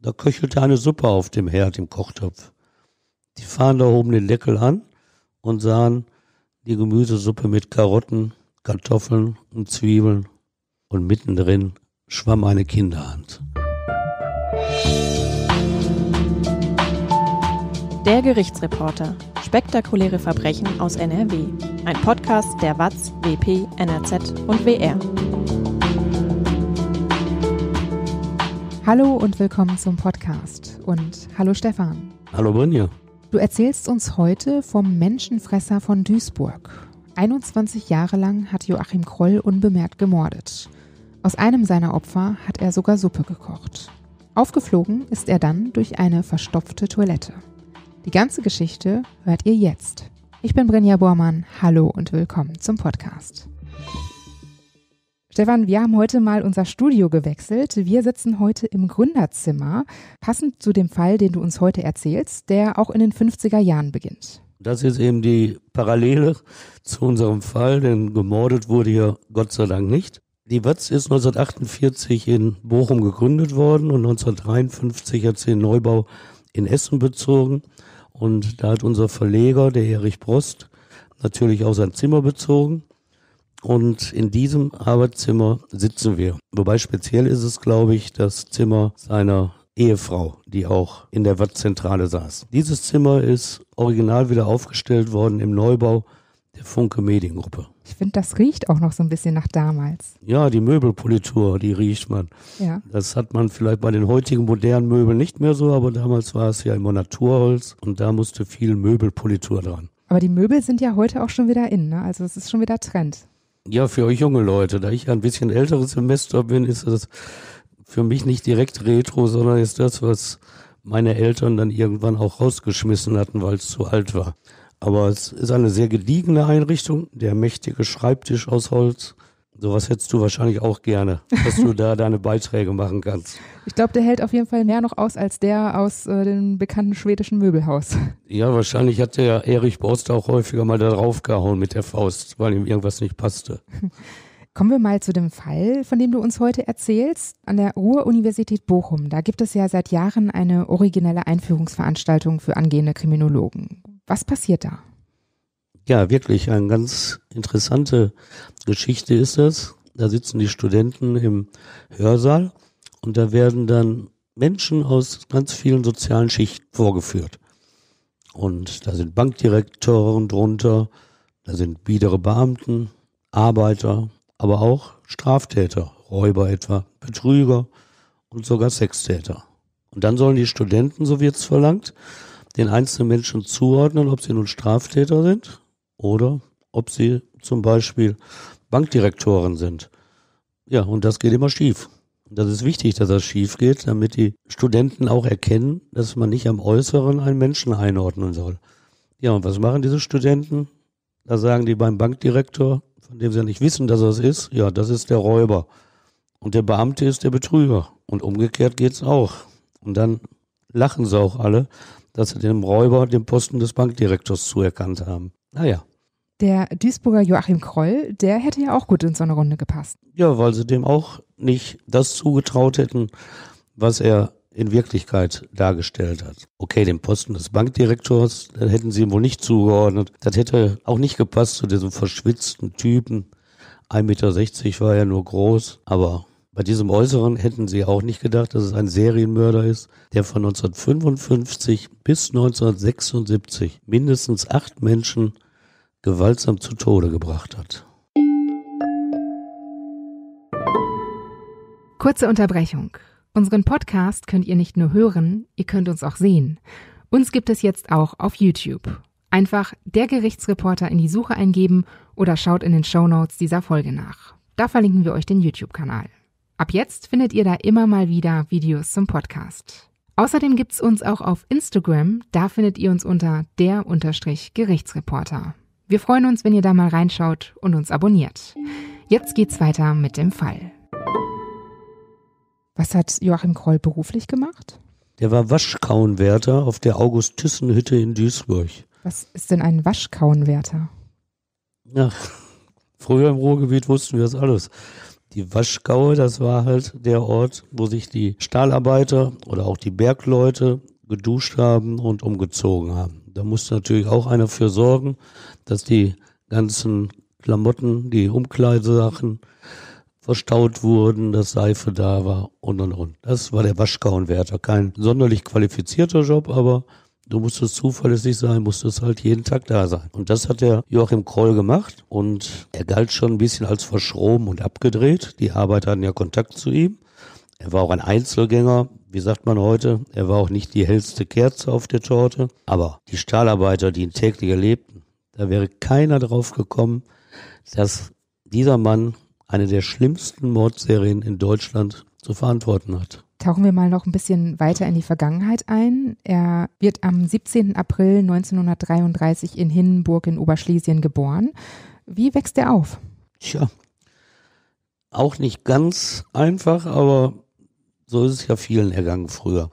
Da köchelte eine Suppe auf dem Herd im Kochtopf. Die Fahnder hoben den Deckel an und sahen die Gemüsesuppe mit Karotten, Kartoffeln und Zwiebeln. Und mittendrin schwamm eine Kinderhand. Der Gerichtsreporter. Spektakuläre Verbrechen aus NRW. Ein Podcast der WAZ, WP, NRZ und WR. Hallo und willkommen zum Podcast. Und hallo Stefan. Hallo Brinja. Du erzählst uns heute vom Menschenfresser von Duisburg. 21 Jahre lang hat Joachim Kroll unbemerkt gemordet. Aus einem seiner Opfer hat er sogar Suppe gekocht. Aufgeflogen ist er dann durch eine verstopfte Toilette. Die ganze Geschichte hört ihr jetzt. Ich bin Brinja Bormann. Hallo und willkommen zum Podcast. Stefan, wir haben heute mal unser Studio gewechselt. Wir sitzen heute im Gründerzimmer, passend zu dem Fall, den du uns heute erzählst, der auch in den 50er Jahren beginnt. Das ist eben die Parallele zu unserem Fall, denn gemordet wurde hier Gott sei Dank nicht. Die WATS ist 1948 in Bochum gegründet worden und 1953 hat sie den Neubau in Essen bezogen. Und da hat unser Verleger, der Erich Brost, natürlich auch sein Zimmer bezogen. Und in diesem Arbeitszimmer sitzen wir. Wobei speziell ist es, glaube ich, das Zimmer seiner Ehefrau, die auch in der Wattzentrale saß. Dieses Zimmer ist original wieder aufgestellt worden im Neubau der Funke Mediengruppe. Ich finde, das riecht auch noch so ein bisschen nach damals. Ja, die Möbelpolitur, die riecht man. Ja. Das hat man vielleicht bei den heutigen modernen Möbeln nicht mehr so, aber damals war es ja immer Naturholz und da musste viel Möbelpolitur dran. Aber die Möbel sind ja heute auch schon wieder in, ne? also es ist schon wieder Trend. Ja, für euch junge Leute. Da ich ein bisschen älteres Semester bin, ist das für mich nicht direkt Retro, sondern ist das, was meine Eltern dann irgendwann auch rausgeschmissen hatten, weil es zu alt war. Aber es ist eine sehr gediegene Einrichtung, der mächtige Schreibtisch aus Holz, Sowas hättest du wahrscheinlich auch gerne, dass du da deine Beiträge machen kannst. Ich glaube, der hält auf jeden Fall mehr noch aus als der aus äh, dem bekannten schwedischen Möbelhaus. Ja, wahrscheinlich hat der Erich Borst auch häufiger mal da draufgehauen mit der Faust, weil ihm irgendwas nicht passte. Kommen wir mal zu dem Fall, von dem du uns heute erzählst. An der Ruhr-Universität Bochum, da gibt es ja seit Jahren eine originelle Einführungsveranstaltung für angehende Kriminologen. Was passiert da? ja, wirklich eine ganz interessante Geschichte ist das. Da sitzen die Studenten im Hörsaal und da werden dann Menschen aus ganz vielen sozialen Schichten vorgeführt. Und da sind Bankdirektoren drunter, da sind biedere Beamten, Arbeiter, aber auch Straftäter, Räuber etwa, Betrüger und sogar Sextäter. Und dann sollen die Studenten, so wird es verlangt, den einzelnen Menschen zuordnen, ob sie nun Straftäter sind oder ob sie zum Beispiel Bankdirektoren sind. Ja, und das geht immer schief. Das ist wichtig, dass das schief geht, damit die Studenten auch erkennen, dass man nicht am Äußeren einen Menschen einordnen soll. Ja, und was machen diese Studenten? Da sagen die beim Bankdirektor, von dem sie ja nicht wissen, dass er es ist, ja, das ist der Räuber. Und der Beamte ist der Betrüger. Und umgekehrt geht's auch. Und dann lachen sie auch alle, dass sie dem Räuber den Posten des Bankdirektors zuerkannt haben. Naja, der Duisburger Joachim Kroll, der hätte ja auch gut in so eine Runde gepasst. Ja, weil sie dem auch nicht das zugetraut hätten, was er in Wirklichkeit dargestellt hat. Okay, den Posten des Bankdirektors, da hätten sie ihm wohl nicht zugeordnet. Das hätte auch nicht gepasst zu diesem verschwitzten Typen. 1,60 Meter war er nur groß, aber bei diesem Äußeren hätten sie auch nicht gedacht, dass es ein Serienmörder ist, der von 1955 bis 1976 mindestens acht Menschen gewaltsam zu Tode gebracht hat. Kurze Unterbrechung. Unseren Podcast könnt ihr nicht nur hören, ihr könnt uns auch sehen. Uns gibt es jetzt auch auf YouTube. Einfach der Gerichtsreporter in die Suche eingeben oder schaut in den Show Notes dieser Folge nach. Da verlinken wir euch den YouTube-Kanal. Ab jetzt findet ihr da immer mal wieder Videos zum Podcast. Außerdem gibt es uns auch auf Instagram, da findet ihr uns unter der-Gerichtsreporter. Wir freuen uns, wenn ihr da mal reinschaut und uns abonniert. Jetzt geht's weiter mit dem Fall. Was hat Joachim Kroll beruflich gemacht? Der war Waschkauenwärter auf der August-Thyssen-Hütte in Duisburg. Was ist denn ein Waschkauenwärter? Ach, früher im Ruhrgebiet wussten wir das alles. Die Waschgaue, das war halt der Ort, wo sich die Stahlarbeiter oder auch die Bergleute geduscht haben und umgezogen haben. Da muss natürlich auch einer für sorgen, dass die ganzen Klamotten, die Umkleidesachen verstaut wurden, dass Seife da war und und und. Das war der Waschkauenwärter. Kein sonderlich qualifizierter Job, aber du musstest zuverlässig sein, musstest halt jeden Tag da sein. Und das hat der Joachim Kroll gemacht und er galt schon ein bisschen als verschroben und abgedreht. Die Arbeiter hatten ja Kontakt zu ihm. Er war auch ein Einzelgänger, wie sagt man heute. Er war auch nicht die hellste Kerze auf der Torte. Aber die Stahlarbeiter, die ihn täglich erlebten, da wäre keiner drauf gekommen, dass dieser Mann eine der schlimmsten Mordserien in Deutschland zu verantworten hat. Tauchen wir mal noch ein bisschen weiter in die Vergangenheit ein. Er wird am 17. April 1933 in Hindenburg in Oberschlesien geboren. Wie wächst er auf? Tja, auch nicht ganz einfach, aber so ist es ja vielen ergangen früher.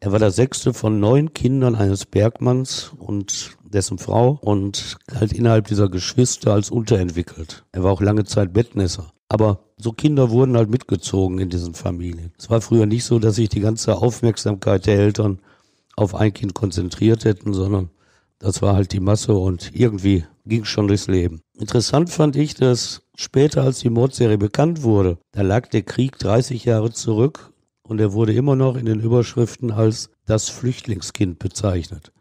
Er war der sechste von neun Kindern eines Bergmanns und dessen Frau und galt innerhalb dieser Geschwister als unterentwickelt. Er war auch lange Zeit Bettnässer. Aber so Kinder wurden halt mitgezogen in diesen Familien. Es war früher nicht so, dass sich die ganze Aufmerksamkeit der Eltern auf ein Kind konzentriert hätten, sondern das war halt die Masse und irgendwie ging es schon durchs Leben. Interessant fand ich, dass später, als die Mordserie bekannt wurde, da lag der Krieg 30 Jahre zurück und er wurde immer noch in den Überschriften als das Flüchtlingskind bezeichnet.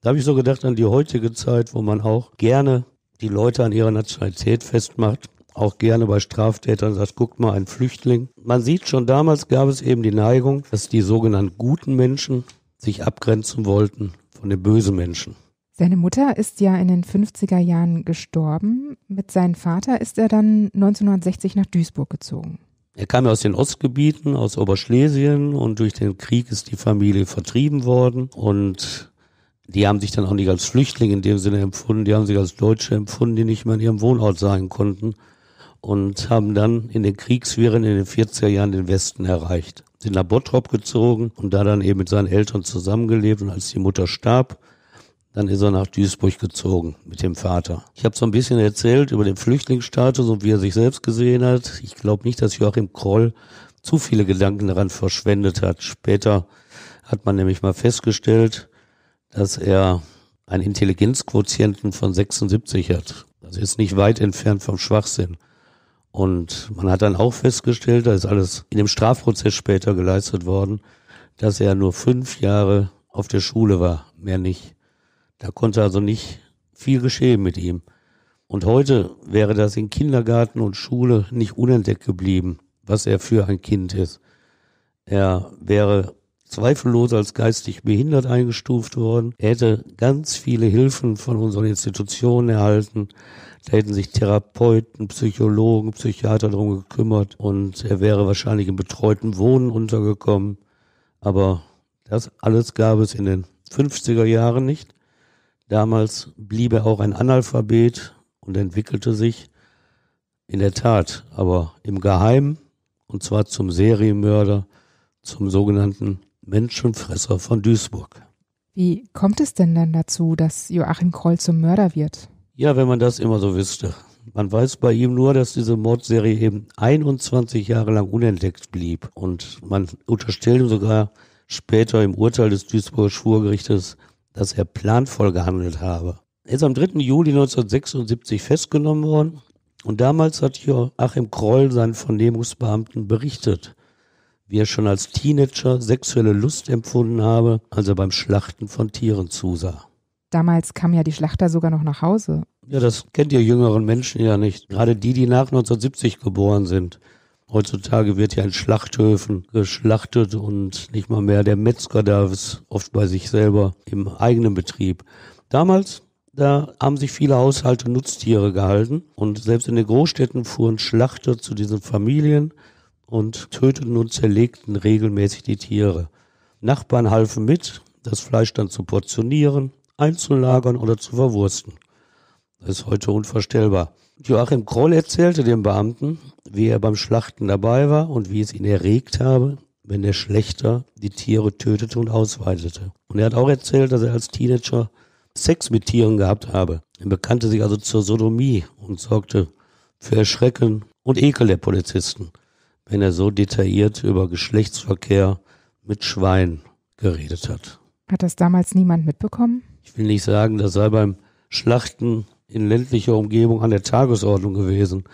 Da habe ich so gedacht an die heutige Zeit, wo man auch gerne die Leute an ihrer Nationalität festmacht, auch gerne bei Straftätern sagt, guckt mal, ein Flüchtling. Man sieht schon damals gab es eben die Neigung, dass die sogenannten guten Menschen sich abgrenzen wollten von den bösen Menschen. Seine Mutter ist ja in den 50er Jahren gestorben. Mit seinem Vater ist er dann 1960 nach Duisburg gezogen. Er kam ja aus den Ostgebieten, aus Oberschlesien und durch den Krieg ist die Familie vertrieben worden und die haben sich dann auch nicht als Flüchtlinge in dem Sinne empfunden, die haben sich als Deutsche empfunden, die nicht mehr in ihrem Wohnort sein konnten und haben dann in den Kriegswirren in den 40er Jahren den Westen erreicht. Sind nach Bottrop gezogen und da dann eben mit seinen Eltern zusammengelebt und als die Mutter starb, dann ist er nach Duisburg gezogen mit dem Vater. Ich habe so ein bisschen erzählt über den Flüchtlingsstatus und wie er sich selbst gesehen hat. Ich glaube nicht, dass Joachim Kroll zu viele Gedanken daran verschwendet hat. Später hat man nämlich mal festgestellt, dass er einen Intelligenzquotienten von 76 hat. Das ist nicht weit entfernt vom Schwachsinn. Und man hat dann auch festgestellt, da ist alles in dem Strafprozess später geleistet worden, dass er nur fünf Jahre auf der Schule war, mehr nicht. Da konnte also nicht viel geschehen mit ihm. Und heute wäre das in Kindergarten und Schule nicht unentdeckt geblieben, was er für ein Kind ist. Er wäre zweifellos als geistig behindert eingestuft worden. Er hätte ganz viele Hilfen von unseren Institutionen erhalten. Da hätten sich Therapeuten, Psychologen, Psychiater darum gekümmert und er wäre wahrscheinlich im betreuten Wohnen untergekommen. Aber das alles gab es in den 50er Jahren nicht damals blieb er auch ein Analphabet und entwickelte sich in der Tat, aber im Geheimen, und zwar zum Serienmörder, zum sogenannten Menschenfresser von Duisburg. Wie kommt es denn dann dazu, dass Joachim Kroll zum Mörder wird? Ja, wenn man das immer so wüsste. Man weiß bei ihm nur, dass diese Mordserie eben 21 Jahre lang unentdeckt blieb. Und man unterstellt ihm sogar später im Urteil des Duisburger Schwurgerichtes, dass er planvoll gehandelt habe. Er ist am 3. Juli 1976 festgenommen worden und damals hat Joachim Kroll seinen Vernehmungsbeamten berichtet, wie er schon als Teenager sexuelle Lust empfunden habe, als er beim Schlachten von Tieren zusah. Damals kamen ja die Schlachter sogar noch nach Hause. Ja, das kennt ihr jüngeren Menschen ja nicht. Gerade die, die nach 1970 geboren sind. Heutzutage wird ja in Schlachthöfen geschlachtet und nicht mal mehr der Metzger darf es oft bei sich selber im eigenen Betrieb. Damals, da haben sich viele Haushalte Nutztiere gehalten und selbst in den Großstädten fuhren Schlachter zu diesen Familien und töteten und zerlegten regelmäßig die Tiere. Nachbarn halfen mit, das Fleisch dann zu portionieren, einzulagern oder zu verwursten. Das ist heute unvorstellbar. Joachim Kroll erzählte dem Beamten, wie er beim Schlachten dabei war und wie es ihn erregt habe, wenn der Schlechter die Tiere tötete und ausweitete. Und er hat auch erzählt, dass er als Teenager Sex mit Tieren gehabt habe. Er bekannte sich also zur Sodomie und sorgte für Erschrecken und Ekel der Polizisten, wenn er so detailliert über Geschlechtsverkehr mit Schwein geredet hat. Hat das damals niemand mitbekommen? Ich will nicht sagen, das sei beim Schlachten in ländlicher Umgebung an der Tagesordnung gewesen.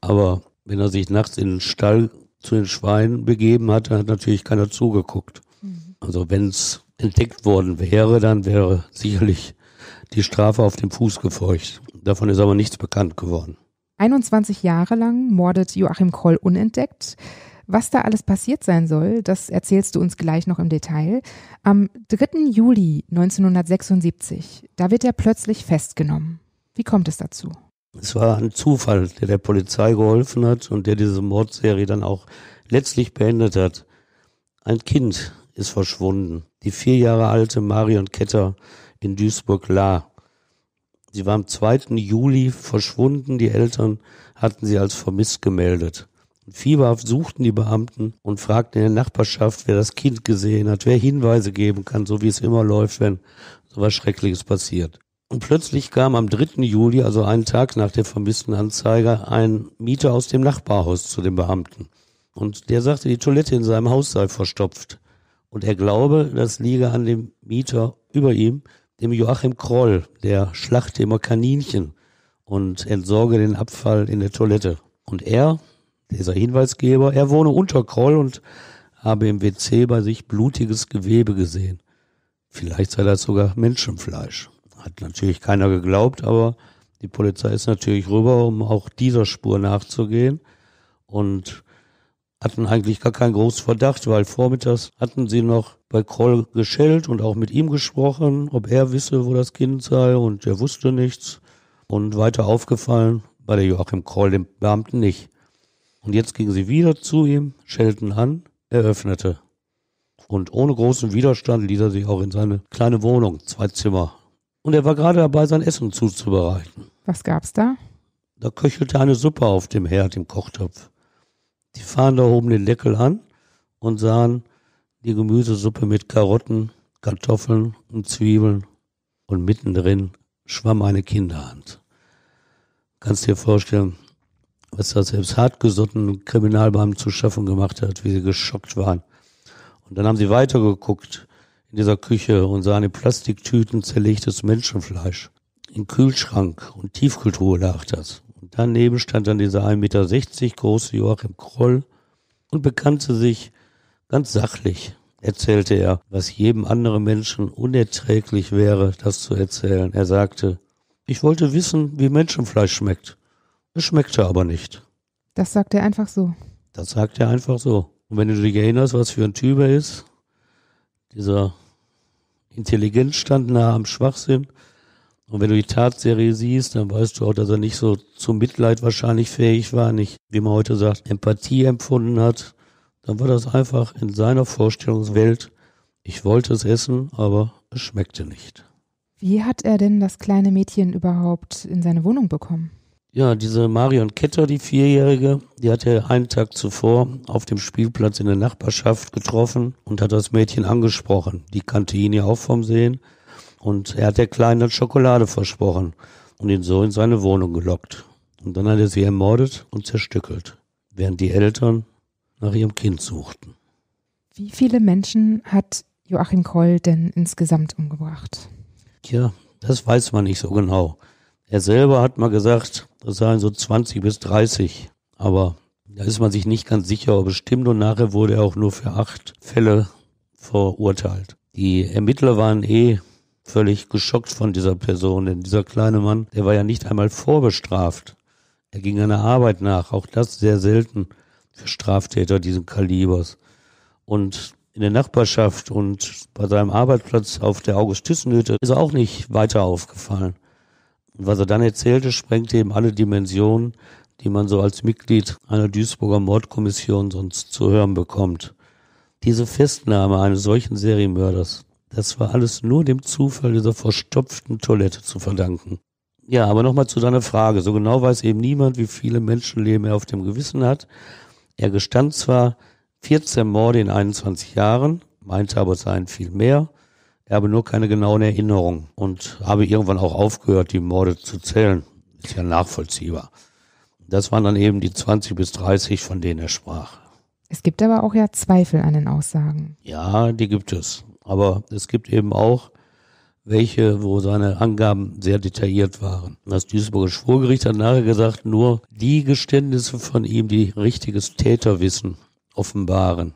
Aber wenn er sich nachts in den Stall zu den Schweinen begeben hat, hat natürlich keiner zugeguckt. Mhm. Also wenn es entdeckt worden wäre, dann wäre sicherlich die Strafe auf dem Fuß gefeucht. Davon ist aber nichts bekannt geworden. 21 Jahre lang mordet Joachim Kroll unentdeckt. Was da alles passiert sein soll, das erzählst du uns gleich noch im Detail. Am 3. Juli 1976, da wird er plötzlich festgenommen. Wie kommt es dazu? Es war ein Zufall, der der Polizei geholfen hat und der diese Mordserie dann auch letztlich beendet hat. Ein Kind ist verschwunden. Die vier Jahre alte Marion Ketter in Duisburg-La. Sie war am 2. Juli verschwunden. Die Eltern hatten sie als vermisst gemeldet. Fieberhaft suchten die Beamten und fragten in der Nachbarschaft, wer das Kind gesehen hat, wer Hinweise geben kann, so wie es immer läuft, wenn so was Schreckliches passiert. Und plötzlich kam am 3. Juli, also einen Tag nach der vermissten Anzeige, ein Mieter aus dem Nachbarhaus zu den Beamten. Und der sagte, die Toilette in seinem Haus sei verstopft. Und er glaube, das liege an dem Mieter über ihm, dem Joachim Kroll, der schlachte immer Kaninchen und entsorge den Abfall in der Toilette. Und er, dieser Hinweisgeber, er wohne unter Kroll und habe im WC bei sich blutiges Gewebe gesehen. Vielleicht sei das sogar Menschenfleisch. Hat natürlich keiner geglaubt, aber die Polizei ist natürlich rüber, um auch dieser Spur nachzugehen. Und hatten eigentlich gar keinen großen Verdacht, weil vormittags hatten sie noch bei Kroll geschellt und auch mit ihm gesprochen, ob er wisse, wo das Kind sei und er wusste nichts. Und weiter aufgefallen war der Joachim Kroll dem Beamten nicht. Und jetzt gingen sie wieder zu ihm, schellten an, er öffnete. Und ohne großen Widerstand ließ er sich auch in seine kleine Wohnung, zwei Zimmer, und er war gerade dabei, sein Essen zuzubereiten. Was gab's da? Da köchelte eine Suppe auf dem Herd im Kochtopf. Die fahren da oben den Deckel an und sahen die Gemüsesuppe mit Karotten, Kartoffeln und Zwiebeln und mittendrin schwamm eine Kinderhand. Kannst dir vorstellen, was da selbst hartgesottenen Kriminalbeamten zu schaffen gemacht hat, wie sie geschockt waren. Und dann haben sie weitergeguckt in dieser Küche und sah in Plastiktüten zerlegtes Menschenfleisch. Im Kühlschrank und Tiefkultur lag das. Und daneben stand dann dieser 1,60 Meter große Joachim Kroll und bekannte sich ganz sachlich, erzählte er, was jedem anderen Menschen unerträglich wäre, das zu erzählen. Er sagte, ich wollte wissen, wie Menschenfleisch schmeckt. Es schmeckte aber nicht. Das sagt er einfach so. Das sagt er einfach so. Und wenn du dich erinnerst, was für ein Typ er ist, dieser Intelligenz stand nah am Schwachsinn. Und wenn du die Tatserie siehst, dann weißt du auch, dass er nicht so zum Mitleid wahrscheinlich fähig war, nicht, wie man heute sagt, Empathie empfunden hat. Dann war das einfach in seiner Vorstellungswelt. Ich wollte es essen, aber es schmeckte nicht. Wie hat er denn das kleine Mädchen überhaupt in seine Wohnung bekommen? Ja, diese Marion Ketter, die Vierjährige, die hat er einen Tag zuvor auf dem Spielplatz in der Nachbarschaft getroffen und hat das Mädchen angesprochen. Die kannte ihn ja auch vom Sehen. Und er hat der Kleinen dann Schokolade versprochen und ihn so in seine Wohnung gelockt. Und dann hat er sie ermordet und zerstückelt, während die Eltern nach ihrem Kind suchten. Wie viele Menschen hat Joachim Kroll denn insgesamt umgebracht? Tja, das weiß man nicht so genau. Er selber hat mal gesagt, das seien so 20 bis 30. Aber da ist man sich nicht ganz sicher, ob es stimmt. Und nachher wurde er auch nur für acht Fälle verurteilt. Die Ermittler waren eh völlig geschockt von dieser Person, denn dieser kleine Mann, der war ja nicht einmal vorbestraft. Er ging einer Arbeit nach, auch das sehr selten für Straftäter diesen Kalibers. Und in der Nachbarschaft und bei seinem Arbeitsplatz auf der Augustusnöte ist er auch nicht weiter aufgefallen. Und was er dann erzählte, sprengte eben alle Dimensionen, die man so als Mitglied einer Duisburger Mordkommission sonst zu hören bekommt. Diese Festnahme eines solchen Serienmörders, das war alles nur dem Zufall dieser verstopften Toilette zu verdanken. Ja, aber nochmal zu deiner Frage. So genau weiß eben niemand, wie viele Menschenleben er auf dem Gewissen hat. Er gestand zwar 14 Morde in 21 Jahren, meinte aber, es seien viel mehr. Ich habe nur keine genauen Erinnerungen und habe irgendwann auch aufgehört, die Morde zu zählen. Ist ja nachvollziehbar. Das waren dann eben die 20 bis 30, von denen er sprach. Es gibt aber auch ja Zweifel an den Aussagen. Ja, die gibt es. Aber es gibt eben auch welche, wo seine Angaben sehr detailliert waren. Das Duisburger Schwurgericht hat nachher gesagt, nur die Geständnisse von ihm, die richtiges Täterwissen offenbaren,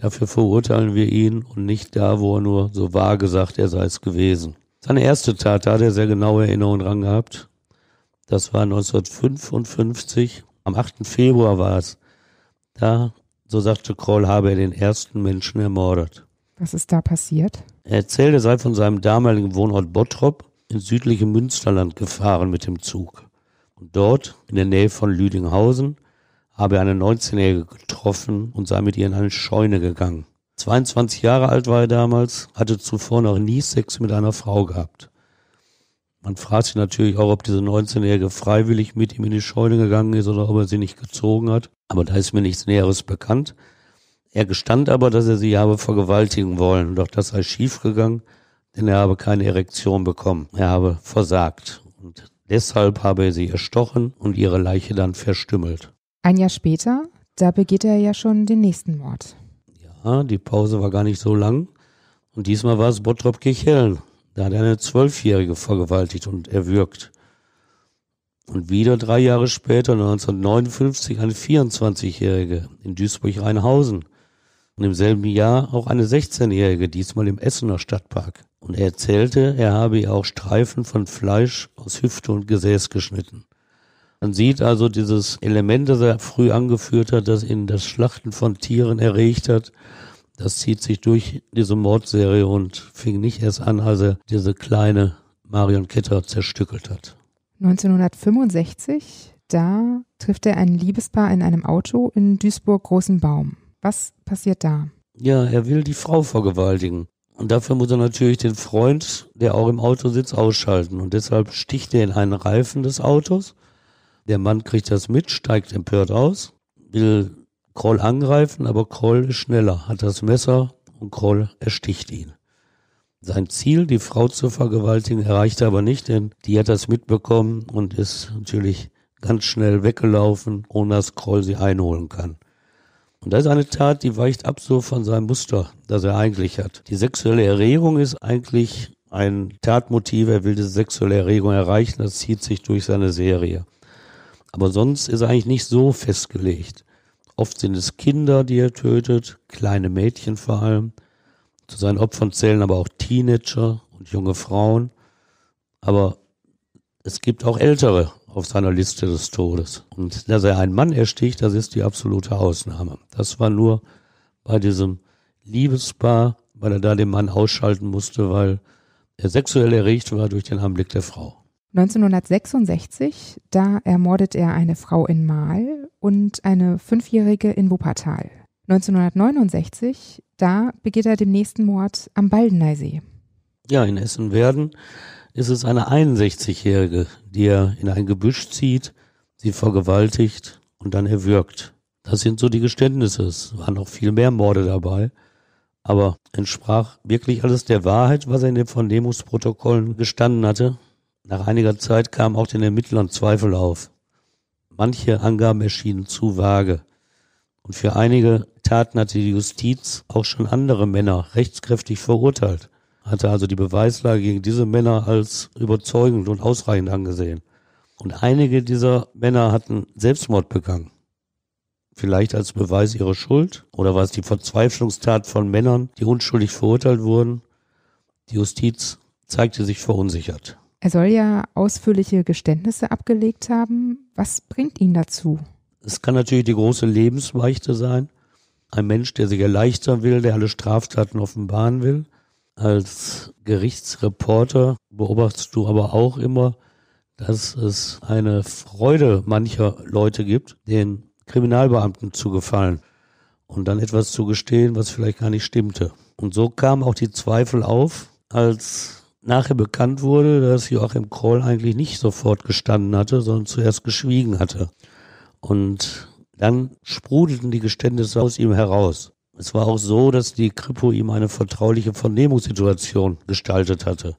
Dafür verurteilen wir ihn und nicht da, wo er nur so wahr gesagt, er sei es gewesen. Seine erste Tat, da hat er sehr genaue Erinnerungen dran gehabt. Das war 1955, am 8. Februar war es. Da, so sagte Kroll, habe er den ersten Menschen ermordet. Was ist da passiert? Er erzählt, er sei von seinem damaligen Wohnort Bottrop ins südliche Münsterland gefahren mit dem Zug. Und dort, in der Nähe von Lüdinghausen, habe eine 19-Jährige getroffen und sei mit ihr in eine Scheune gegangen. 22 Jahre alt war er damals, hatte zuvor noch nie Sex mit einer Frau gehabt. Man fragt sich natürlich auch, ob diese 19-Jährige freiwillig mit ihm in die Scheune gegangen ist oder ob er sie nicht gezogen hat. Aber da ist mir nichts Näheres bekannt. Er gestand aber, dass er sie habe vergewaltigen wollen. Doch das sei schiefgegangen, denn er habe keine Erektion bekommen. Er habe versagt. Und deshalb habe er sie erstochen und ihre Leiche dann verstümmelt. Ein Jahr später, da begeht er ja schon den nächsten Mord. Ja, die Pause war gar nicht so lang. Und diesmal war es Bottrop Kirchhellen. Da hat er eine Zwölfjährige vergewaltigt und erwürgt. Und wieder drei Jahre später, 1959, eine 24-Jährige in Duisburg-Rheinhausen. Und im selben Jahr auch eine 16-Jährige, diesmal im Essener Stadtpark. Und er erzählte, er habe ihr auch Streifen von Fleisch aus Hüfte und Gesäß geschnitten. Man sieht also dieses Element, das er früh angeführt hat, das ihn das Schlachten von Tieren erregt hat. Das zieht sich durch diese Mordserie und fing nicht erst an, als er diese kleine Marion Kitter zerstückelt hat. 1965, da trifft er ein Liebespaar in einem Auto in Duisburg-Großenbaum. Was passiert da? Ja, er will die Frau vergewaltigen. Und dafür muss er natürlich den Freund, der auch im Auto sitzt, ausschalten. Und deshalb sticht er in einen Reifen des Autos der Mann kriegt das mit, steigt empört aus, will Kroll angreifen, aber Kroll ist schneller, hat das Messer und Kroll ersticht ihn. Sein Ziel, die Frau zu vergewaltigen, erreicht er aber nicht, denn die hat das mitbekommen und ist natürlich ganz schnell weggelaufen, ohne dass Kroll sie einholen kann. Und das ist eine Tat, die weicht ab so von seinem Muster, das er eigentlich hat. Die sexuelle Erregung ist eigentlich ein Tatmotiv, er will diese sexuelle Erregung erreichen, das zieht sich durch seine Serie. Aber sonst ist er eigentlich nicht so festgelegt. Oft sind es Kinder, die er tötet, kleine Mädchen vor allem. Zu seinen Opfern zählen aber auch Teenager und junge Frauen. Aber es gibt auch Ältere auf seiner Liste des Todes. Und dass er einen Mann ersticht, das ist die absolute Ausnahme. Das war nur bei diesem Liebespaar, weil er da den Mann ausschalten musste, weil er sexuell erregt war durch den Anblick der Frau. 1966, da ermordet er eine Frau in Mahl und eine Fünfjährige in Wuppertal. 1969, da begeht er den nächsten Mord am Baldeneysee. Ja, in Essen-Werden ist es eine 61-Jährige, die er in ein Gebüsch zieht, sie vergewaltigt und dann erwürgt. Das sind so die Geständnisse. Es waren noch viel mehr Morde dabei. Aber entsprach wirklich alles der Wahrheit, was er in den Vernehmungsprotokollen gestanden hatte? Nach einiger Zeit kamen auch den Ermittlern Zweifel auf. Manche Angaben erschienen zu vage. Und für einige Taten hatte die Justiz auch schon andere Männer rechtskräftig verurteilt, hatte also die Beweislage gegen diese Männer als überzeugend und ausreichend angesehen. Und einige dieser Männer hatten Selbstmord begangen. Vielleicht als Beweis ihrer Schuld oder war es die Verzweiflungstat von Männern, die unschuldig verurteilt wurden. Die Justiz zeigte sich verunsichert. Er soll ja ausführliche Geständnisse abgelegt haben. Was bringt ihn dazu? Es kann natürlich die große Lebensweichte sein. Ein Mensch, der sich erleichtern will, der alle Straftaten offenbaren will. Als Gerichtsreporter beobachtest du aber auch immer, dass es eine Freude mancher Leute gibt, den Kriminalbeamten zu gefallen und dann etwas zu gestehen, was vielleicht gar nicht stimmte. Und so kamen auch die Zweifel auf, als nachher bekannt wurde, dass Joachim Kroll eigentlich nicht sofort gestanden hatte, sondern zuerst geschwiegen hatte. Und dann sprudelten die Geständnisse aus ihm heraus. Es war auch so, dass die Kripo ihm eine vertrauliche Vernehmungssituation gestaltet hatte.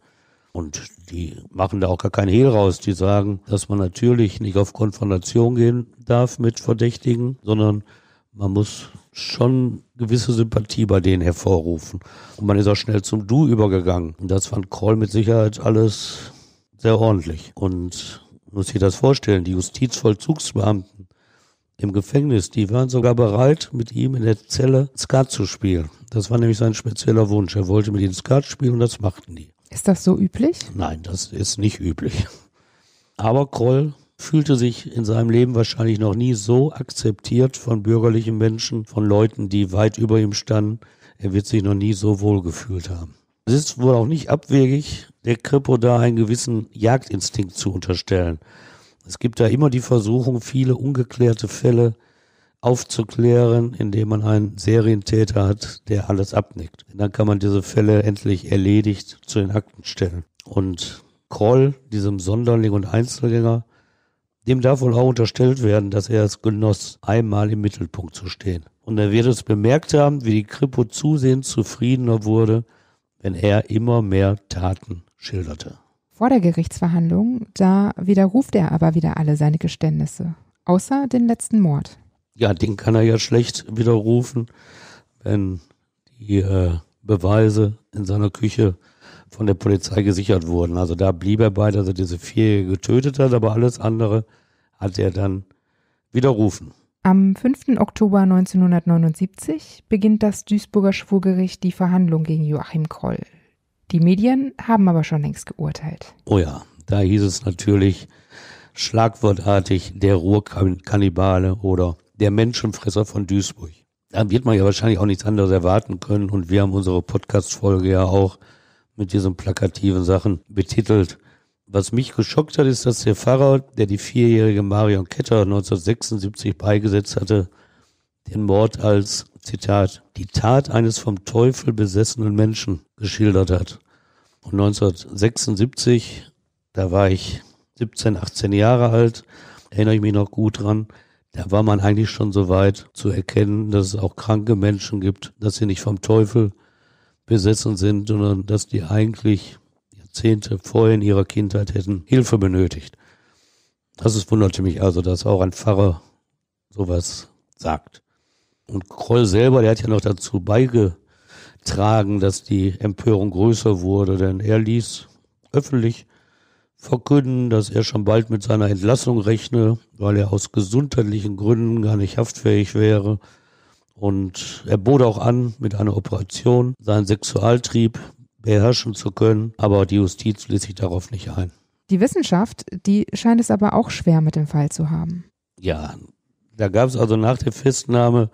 Und die machen da auch gar keinen Hehl raus. Die sagen, dass man natürlich nicht auf Konfrontation gehen darf mit Verdächtigen, sondern man muss schon gewisse Sympathie bei denen hervorrufen. Und man ist auch schnell zum Du übergegangen. Und das fand Kroll mit Sicherheit alles sehr ordentlich. Und man muss sich das vorstellen, die Justizvollzugsbeamten im Gefängnis, die waren sogar bereit, mit ihm in der Zelle Skat zu spielen. Das war nämlich sein spezieller Wunsch. Er wollte mit ihnen Skat spielen und das machten die. Ist das so üblich? Nein, das ist nicht üblich. Aber Kroll fühlte sich in seinem Leben wahrscheinlich noch nie so akzeptiert von bürgerlichen Menschen, von Leuten, die weit über ihm standen. Er wird sich noch nie so wohl gefühlt haben. Es ist wohl auch nicht abwegig, der Kripo da einen gewissen Jagdinstinkt zu unterstellen. Es gibt da immer die Versuchung, viele ungeklärte Fälle aufzuklären, indem man einen Serientäter hat, der alles abnickt. Und dann kann man diese Fälle endlich erledigt zu den Akten stellen. Und Kroll, diesem Sonderling und Einzelgänger, dem darf wohl auch unterstellt werden, dass er es genoss, einmal im Mittelpunkt zu stehen. Und er wird es bemerkt haben, wie die Kripo zusehends zufriedener wurde, wenn er immer mehr Taten schilderte. Vor der Gerichtsverhandlung, da widerruft er aber wieder alle seine Geständnisse, außer den letzten Mord. Ja, den kann er ja schlecht widerrufen, wenn die äh, Beweise in seiner Küche von der Polizei gesichert wurden. Also da blieb er bei, dass er diese vier getötet hat, aber alles andere hat er dann widerrufen. Am 5. Oktober 1979 beginnt das Duisburger Schwurgericht die Verhandlung gegen Joachim Kroll. Die Medien haben aber schon längst geurteilt. Oh ja, da hieß es natürlich schlagwortartig der Ruhrkannibale oder der Menschenfresser von Duisburg. Da wird man ja wahrscheinlich auch nichts anderes erwarten können und wir haben unsere Podcast-Folge ja auch mit diesen plakativen Sachen betitelt. Was mich geschockt hat, ist, dass der Pfarrer, der die vierjährige Marion Ketter 1976 beigesetzt hatte, den Mord als, Zitat, die Tat eines vom Teufel besessenen Menschen geschildert hat. Und 1976, da war ich 17, 18 Jahre alt, erinnere ich mich noch gut dran, da war man eigentlich schon so weit zu erkennen, dass es auch kranke Menschen gibt, dass sie nicht vom Teufel, besessen sind, sondern dass die eigentlich Jahrzehnte vorher in ihrer Kindheit hätten Hilfe benötigt. Das ist, wunderte mich also, dass auch ein Pfarrer sowas sagt. Und Kroll selber, der hat ja noch dazu beigetragen, dass die Empörung größer wurde, denn er ließ öffentlich verkünden, dass er schon bald mit seiner Entlassung rechne, weil er aus gesundheitlichen Gründen gar nicht haftfähig wäre. Und er bot auch an, mit einer Operation seinen Sexualtrieb beherrschen zu können, aber die Justiz ließ sich darauf nicht ein. Die Wissenschaft, die scheint es aber auch schwer mit dem Fall zu haben. Ja, da gab es also nach der Festnahme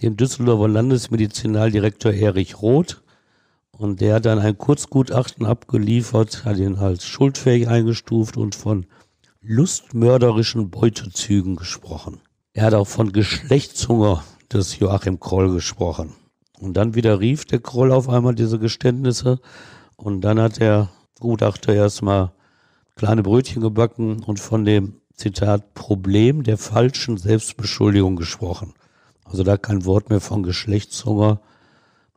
den Düsseldorfer Landesmedizinaldirektor Erich Roth und der hat dann ein Kurzgutachten abgeliefert, hat ihn als schuldfähig eingestuft und von lustmörderischen Beutezügen gesprochen. Er hat auch von Geschlechtshunger des Joachim Kroll gesprochen. Und dann widerrief der Kroll auf einmal diese Geständnisse und dann hat der Gutachter erstmal kleine Brötchen gebacken und von dem Zitat Problem der falschen Selbstbeschuldigung gesprochen. Also da kein Wort mehr von Geschlechtshunger,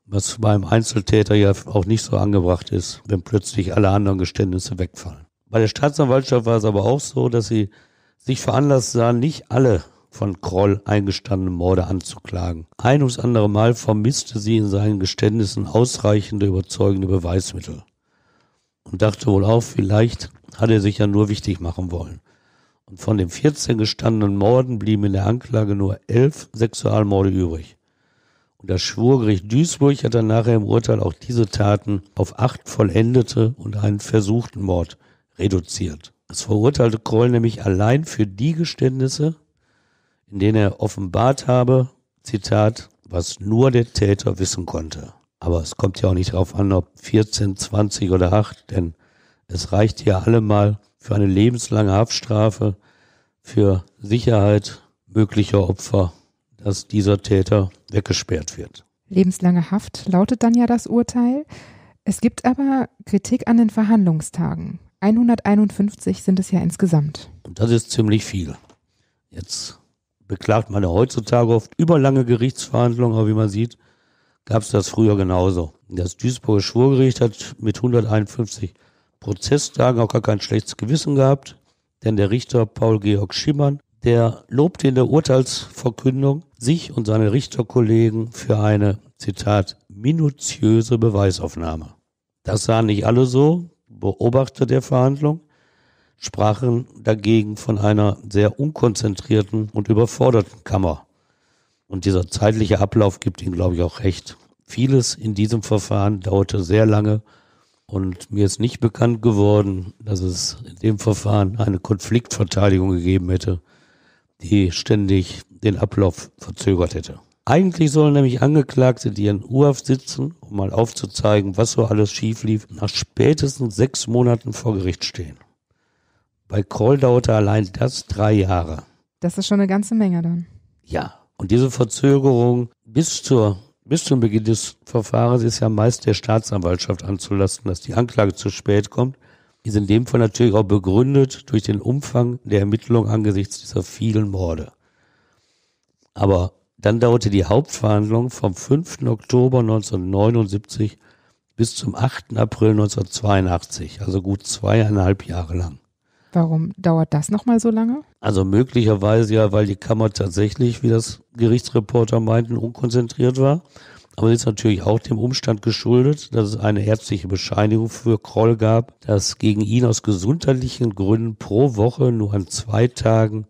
was beim Einzeltäter ja auch nicht so angebracht ist, wenn plötzlich alle anderen Geständnisse wegfallen. Bei der Staatsanwaltschaft war es aber auch so, dass sie sich veranlasst sahen, nicht alle von Kroll eingestandene Morde anzuklagen. Ein ums andere Mal vermisste sie in seinen Geständnissen ausreichende überzeugende Beweismittel und dachte wohl auch, vielleicht hat er sich ja nur wichtig machen wollen. Und von den 14 gestandenen Morden blieben in der Anklage nur elf Sexualmorde übrig. Und das Schwurgericht Duisburg hat dann nachher im Urteil auch diese Taten auf acht vollendete und einen versuchten Mord reduziert. Es verurteilte Kroll nämlich allein für die Geständnisse, in denen er offenbart habe, Zitat, was nur der Täter wissen konnte. Aber es kommt ja auch nicht darauf an, ob 14, 20 oder 8, denn es reicht ja allemal für eine lebenslange Haftstrafe, für Sicherheit möglicher Opfer, dass dieser Täter weggesperrt wird. Lebenslange Haft lautet dann ja das Urteil. Es gibt aber Kritik an den Verhandlungstagen. 151 sind es ja insgesamt. Und das ist ziemlich viel. Jetzt beklagt man ja heutzutage oft über lange Gerichtsverhandlungen, aber wie man sieht, gab es das früher genauso. Das Duisburger Schwurgericht hat mit 151 Prozesstagen auch gar kein schlechtes Gewissen gehabt, denn der Richter Paul Georg Schimmern, der lobte in der Urteilsverkündung sich und seine Richterkollegen für eine, Zitat, minutiöse Beweisaufnahme. Das sahen nicht alle so, Beobachter der Verhandlung sprachen dagegen von einer sehr unkonzentrierten und überforderten Kammer. Und dieser zeitliche Ablauf gibt Ihnen, glaube ich, auch recht. Vieles in diesem Verfahren dauerte sehr lange und mir ist nicht bekannt geworden, dass es in dem Verfahren eine Konfliktverteidigung gegeben hätte, die ständig den Ablauf verzögert hätte. Eigentlich sollen nämlich Angeklagte, die in u sitzen, um mal aufzuzeigen, was so alles schief lief, nach spätestens sechs Monaten vor Gericht stehen. Bei Kroll dauerte allein das drei Jahre. Das ist schon eine ganze Menge dann. Ja, und diese Verzögerung bis zur bis zum Beginn des Verfahrens ist ja meist der Staatsanwaltschaft anzulasten, dass die Anklage zu spät kommt. Ist in dem Fall natürlich auch begründet durch den Umfang der Ermittlung angesichts dieser vielen Morde. Aber dann dauerte die Hauptverhandlung vom 5. Oktober 1979 bis zum 8. April 1982, also gut zweieinhalb Jahre lang. Warum dauert das nochmal so lange? Also möglicherweise ja, weil die Kammer tatsächlich, wie das Gerichtsreporter meinten, unkonzentriert war. Aber es ist natürlich auch dem Umstand geschuldet, dass es eine ärztliche Bescheinigung für Kroll gab, dass gegen ihn aus gesundheitlichen Gründen pro Woche nur an zwei Tagen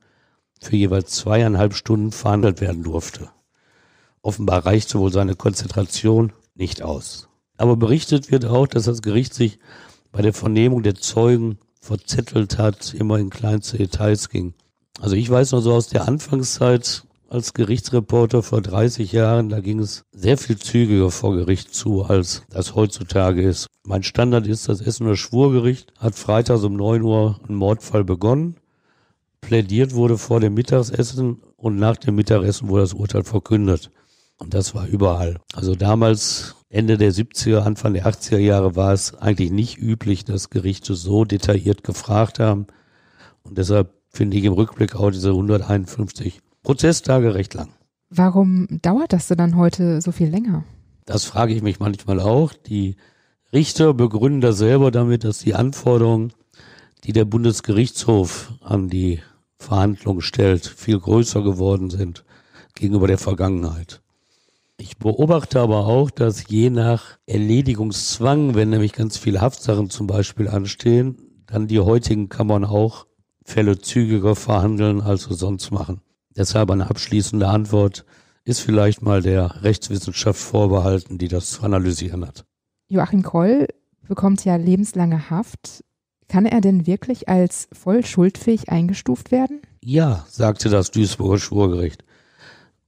für jeweils zweieinhalb Stunden verhandelt werden durfte. Offenbar reichte wohl seine Konzentration nicht aus. Aber berichtet wird auch, dass das Gericht sich bei der Vernehmung der Zeugen verzettelt hat, immer in kleinste Details ging. Also ich weiß noch so aus der Anfangszeit als Gerichtsreporter vor 30 Jahren, da ging es sehr viel zügiger vor Gericht zu, als das heutzutage ist. Mein Standard ist, das Essener Schwurgericht hat freitags um 9 Uhr einen Mordfall begonnen. Plädiert wurde vor dem Mittagessen und nach dem Mittagessen wurde das Urteil verkündet. Und das war überall. Also damals, Ende der 70er, Anfang der 80er Jahre, war es eigentlich nicht üblich, dass Gerichte so detailliert gefragt haben. Und deshalb finde ich im Rückblick auch diese 151 Prozesstage recht lang. Warum dauert das denn dann heute so viel länger? Das frage ich mich manchmal auch. Die Richter begründen das selber damit, dass die Anforderungen, die der Bundesgerichtshof an die Verhandlung stellt, viel größer geworden sind gegenüber der Vergangenheit. Ich beobachte aber auch, dass je nach Erledigungszwang, wenn nämlich ganz viele Haftsachen zum Beispiel anstehen, dann die heutigen Kammern auch Fälle zügiger verhandeln, als sie sonst machen. Deshalb eine abschließende Antwort ist vielleicht mal der Rechtswissenschaft vorbehalten, die das zu analysieren hat. Joachim Koll bekommt ja lebenslange Haft. Kann er denn wirklich als voll schuldfähig eingestuft werden? Ja, sagte das Duisburger Schwurgericht.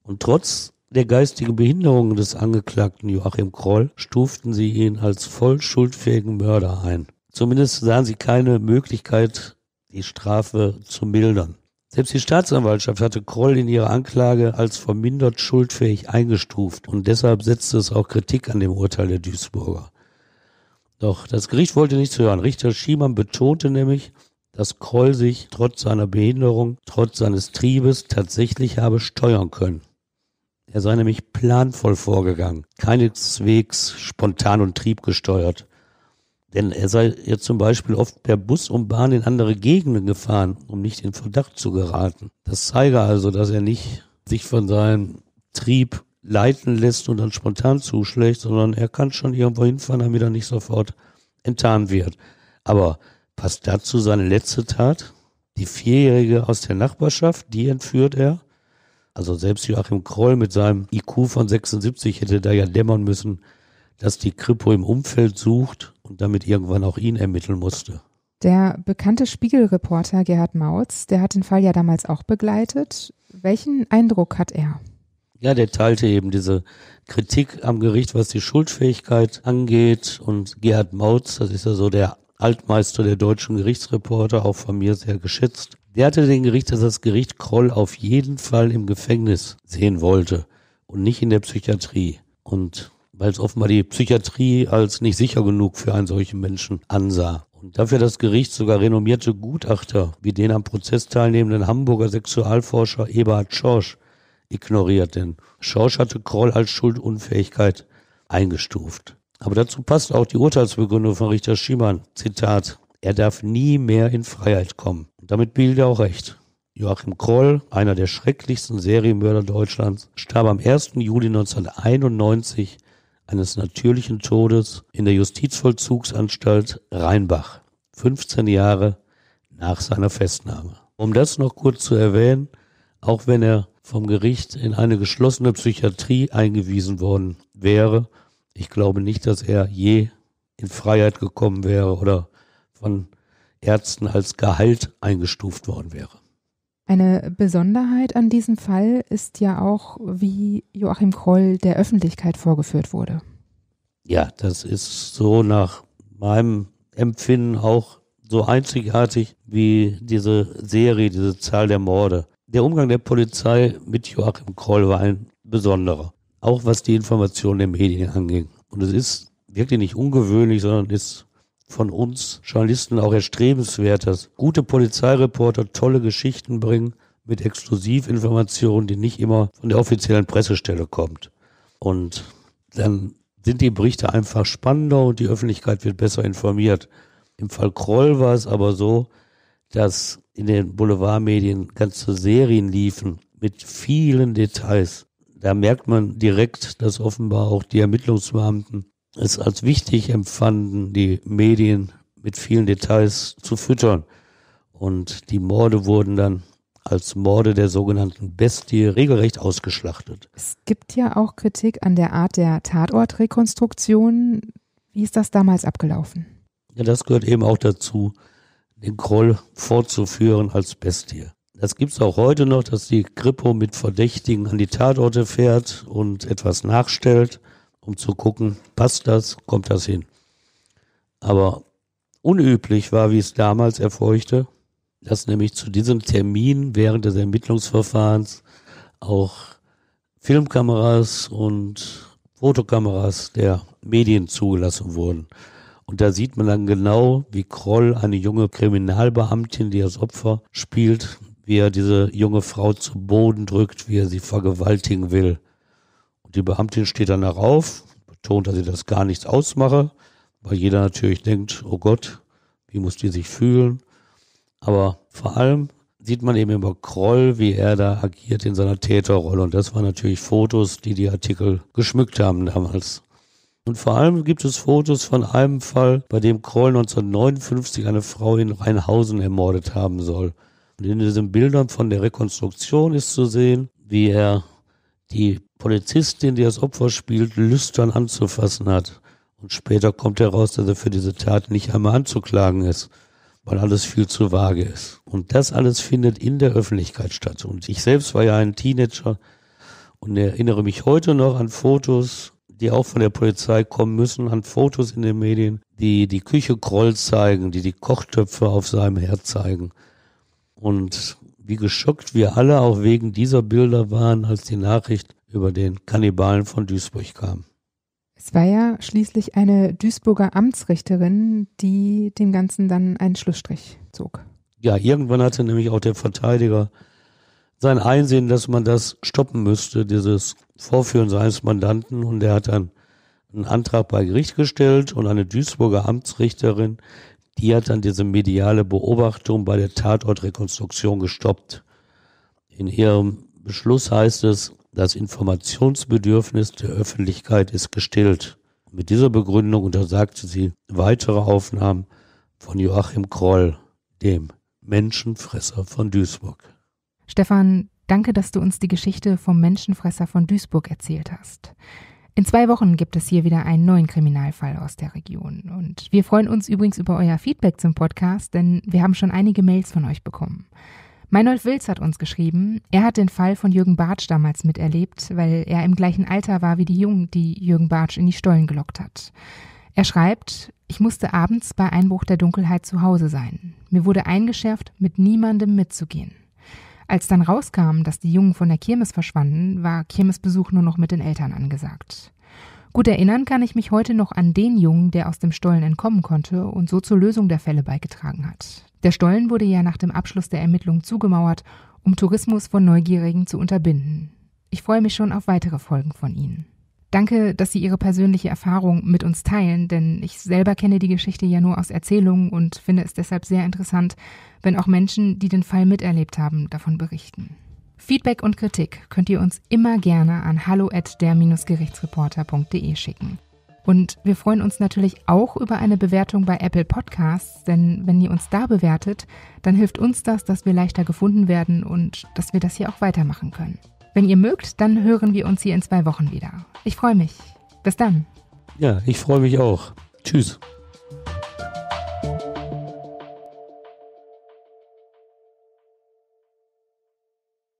Und trotz der geistigen Behinderung des Angeklagten Joachim Kroll stuften sie ihn als voll schuldfähigen Mörder ein. Zumindest sahen sie keine Möglichkeit, die Strafe zu mildern. Selbst die Staatsanwaltschaft hatte Kroll in ihrer Anklage als vermindert schuldfähig eingestuft und deshalb setzte es auch Kritik an dem Urteil der Duisburger. Doch das Gericht wollte nichts hören. Richter Schiemann betonte nämlich, dass Kroll sich trotz seiner Behinderung, trotz seines Triebes tatsächlich habe steuern können. Er sei nämlich planvoll vorgegangen, keineswegs spontan und triebgesteuert. Denn er sei ja zum Beispiel oft per Bus und Bahn in andere Gegenden gefahren, um nicht in Verdacht zu geraten. Das zeige also, dass er nicht sich von seinem Trieb leiten lässt und dann spontan zuschlägt, sondern er kann schon irgendwo hinfahren, damit er nicht sofort enttarnt wird. Aber passt dazu seine letzte Tat? Die Vierjährige aus der Nachbarschaft, die entführt er also selbst Joachim Kroll mit seinem IQ von 76 hätte da ja dämmern müssen, dass die Kripo im Umfeld sucht und damit irgendwann auch ihn ermitteln musste. Der bekannte Spiegelreporter Gerhard Mautz, der hat den Fall ja damals auch begleitet. Welchen Eindruck hat er? Ja, der teilte eben diese Kritik am Gericht, was die Schuldfähigkeit angeht. Und Gerhard Mautz, das ist ja so der Altmeister der deutschen Gerichtsreporter, auch von mir sehr geschätzt, der hatte den Gericht, dass das Gericht Kroll auf jeden Fall im Gefängnis sehen wollte und nicht in der Psychiatrie. Und weil es offenbar die Psychiatrie als nicht sicher genug für einen solchen Menschen ansah. Und dafür das Gericht sogar renommierte Gutachter wie den am Prozess teilnehmenden Hamburger Sexualforscher Eberhard Schorsch ignoriert, denn Schorsch hatte Kroll als Schuldunfähigkeit eingestuft. Aber dazu passt auch die Urteilsbegründung von Richter Schiemann. Zitat. Er darf nie mehr in Freiheit kommen. Und damit behielt er auch recht. Joachim Kroll, einer der schrecklichsten Serienmörder Deutschlands, starb am 1. Juli 1991 eines natürlichen Todes in der Justizvollzugsanstalt Rheinbach, 15 Jahre nach seiner Festnahme. Um das noch kurz zu erwähnen, auch wenn er vom Gericht in eine geschlossene Psychiatrie eingewiesen worden wäre, ich glaube nicht, dass er je in Freiheit gekommen wäre oder von Ärzten als Gehalt eingestuft worden wäre. Eine Besonderheit an diesem Fall ist ja auch, wie Joachim Kroll der Öffentlichkeit vorgeführt wurde. Ja, das ist so nach meinem Empfinden auch so einzigartig wie diese Serie, diese Zahl der Morde. Der Umgang der Polizei mit Joachim Kroll war ein besonderer, auch was die Informationen der Medien anging. Und es ist wirklich nicht ungewöhnlich, sondern ist von uns Journalisten auch erstrebenswert, dass Gute Polizeireporter tolle Geschichten bringen mit Exklusivinformationen, die nicht immer von der offiziellen Pressestelle kommt. Und dann sind die Berichte einfach spannender und die Öffentlichkeit wird besser informiert. Im Fall Kroll war es aber so, dass in den Boulevardmedien ganze Serien liefen mit vielen Details. Da merkt man direkt, dass offenbar auch die Ermittlungsbeamten es als wichtig empfanden, die Medien mit vielen Details zu füttern. Und die Morde wurden dann als Morde der sogenannten Bestie regelrecht ausgeschlachtet. Es gibt ja auch Kritik an der Art der Tatortrekonstruktion. Wie ist das damals abgelaufen? Ja, das gehört eben auch dazu, den Groll fortzuführen als Bestie. Das gibt es auch heute noch, dass die Kripo mit Verdächtigen an die Tatorte fährt und etwas nachstellt um zu gucken, passt das, kommt das hin. Aber unüblich war, wie es damals erfolgte, dass nämlich zu diesem Termin während des Ermittlungsverfahrens auch Filmkameras und Fotokameras der Medien zugelassen wurden. Und da sieht man dann genau, wie Kroll, eine junge Kriminalbeamtin, die das Opfer spielt, wie er diese junge Frau zu Boden drückt, wie er sie vergewaltigen will. Die Beamtin steht dann darauf, betont, dass sie das gar nichts ausmache, weil jeder natürlich denkt, oh Gott, wie muss die sich fühlen? Aber vor allem sieht man eben über Kroll, wie er da agiert in seiner Täterrolle. Und das waren natürlich Fotos, die die Artikel geschmückt haben damals. Und vor allem gibt es Fotos von einem Fall, bei dem Kroll 1959 eine Frau in Rheinhausen ermordet haben soll. Und in diesen Bildern von der Rekonstruktion ist zu sehen, wie er die Polizistin, die das Opfer spielt, lüstern anzufassen hat. Und später kommt heraus, dass er für diese Tat nicht einmal anzuklagen ist, weil alles viel zu vage ist. Und das alles findet in der Öffentlichkeit statt. Und ich selbst war ja ein Teenager und erinnere mich heute noch an Fotos, die auch von der Polizei kommen müssen, an Fotos in den Medien, die die Küche Kroll zeigen, die die Kochtöpfe auf seinem Herd zeigen. Und wie geschockt wir alle auch wegen dieser Bilder waren, als die Nachricht über den Kannibalen von Duisburg kam. Es war ja schließlich eine Duisburger Amtsrichterin, die dem Ganzen dann einen Schlussstrich zog. Ja, irgendwann hatte nämlich auch der Verteidiger sein Einsehen, dass man das stoppen müsste, dieses Vorführen seines Mandanten. Und er hat dann einen Antrag bei Gericht gestellt und eine Duisburger Amtsrichterin, die hat dann diese mediale Beobachtung bei der Tatortrekonstruktion gestoppt. In ihrem Beschluss heißt es, das Informationsbedürfnis der Öffentlichkeit ist gestillt. Mit dieser Begründung untersagte sie weitere Aufnahmen von Joachim Kroll, dem Menschenfresser von Duisburg. Stefan, danke, dass du uns die Geschichte vom Menschenfresser von Duisburg erzählt hast. In zwei Wochen gibt es hier wieder einen neuen Kriminalfall aus der Region. Und wir freuen uns übrigens über euer Feedback zum Podcast, denn wir haben schon einige Mails von euch bekommen. Meinolf Wilz hat uns geschrieben, er hat den Fall von Jürgen Bartsch damals miterlebt, weil er im gleichen Alter war wie die Jungen, die Jürgen Bartsch in die Stollen gelockt hat. Er schreibt, ich musste abends bei Einbruch der Dunkelheit zu Hause sein. Mir wurde eingeschärft, mit niemandem mitzugehen. Als dann rauskam, dass die Jungen von der Kirmes verschwanden, war Kirmesbesuch nur noch mit den Eltern angesagt. Gut erinnern kann ich mich heute noch an den Jungen, der aus dem Stollen entkommen konnte und so zur Lösung der Fälle beigetragen hat. Der Stollen wurde ja nach dem Abschluss der Ermittlungen zugemauert, um Tourismus von Neugierigen zu unterbinden. Ich freue mich schon auf weitere Folgen von Ihnen. Danke, dass Sie Ihre persönliche Erfahrung mit uns teilen, denn ich selber kenne die Geschichte ja nur aus Erzählungen und finde es deshalb sehr interessant, wenn auch Menschen, die den Fall miterlebt haben, davon berichten. Feedback und Kritik könnt ihr uns immer gerne an hallo@der-gerichtsreporter.de schicken. Und wir freuen uns natürlich auch über eine Bewertung bei Apple Podcasts, denn wenn ihr uns da bewertet, dann hilft uns das, dass wir leichter gefunden werden und dass wir das hier auch weitermachen können. Wenn ihr mögt, dann hören wir uns hier in zwei Wochen wieder. Ich freue mich. Bis dann. Ja, ich freue mich auch. Tschüss.